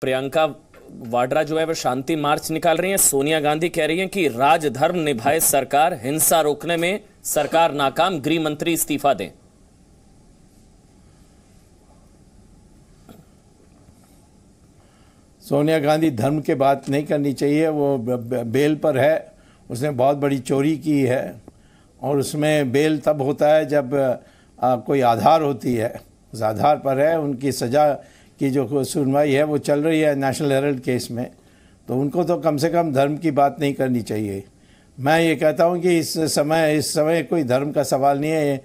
प्रियंका वाड्रा जो है वो शांति मार्च निकाल रही हैं सोनिया गांधी कह रही हैं कि राजधर्म निभाए सरकार हिंसा रोकने में सरकार नाकाम गृह मंत्री इस्तीफा दें सोनिया गांधी धर्म के बात नहीं करनी चाहिए वो बेल पर है उसने बहुत बड़ी चोरी की है और उसमें बेल तब होता है जब आ, कोई आधार होती है उस आधार पर है उनकी सज़ा की जो सुनवाई है वो चल रही है नेशनल हेरल्ड केस में तो उनको तो कम से कम धर्म की बात नहीं करनी चाहिए मैं ये कहता हूँ कि इस समय इस समय कोई धर्म का सवाल नहीं है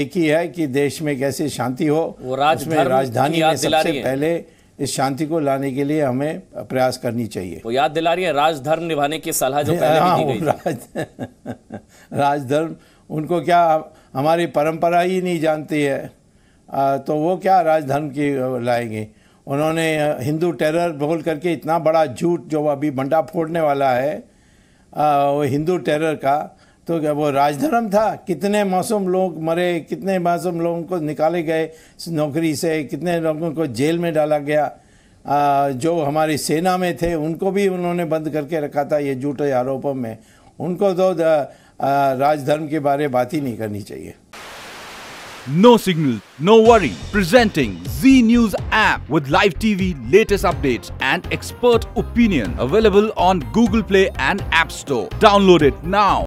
एक ही है कि देश में कैसे शांति हो वो राज उसमें राजधानी में सबसे पहले इस शांति को लाने के लिए हमें प्रयास करनी चाहिए वो याद दिला रही है राजधर्म निभाने की सलाह जो पहले हाँ, भी दी हाँ, गई राज राजधर्म उनको क्या हमारी परंपरा ही नहीं जानती है तो वो क्या राजधर्म की लाएंगे उन्होंने हिंदू टेरर बोल करके इतना बड़ा झूठ जो अभी बंडा फोड़ने वाला है वो हिंदू टेरर का तो क्या वो राजधर्म था कितने मासूम लोग मरे कितने मासूम लोगों को निकाले गए नौकरी से कितने लोगों को जेल में डाला गया आ, जो हमारी सेना में थे उनको भी उन्होंने बंद करके रखा था ये झूठे आरोपों में उनको तो राजधर्म के बारे बात ही नहीं करनी चाहिए No signal, no worry. Presenting Z News app with live TV, latest updates, and expert opinion available on Google Play and App Store. Download it now.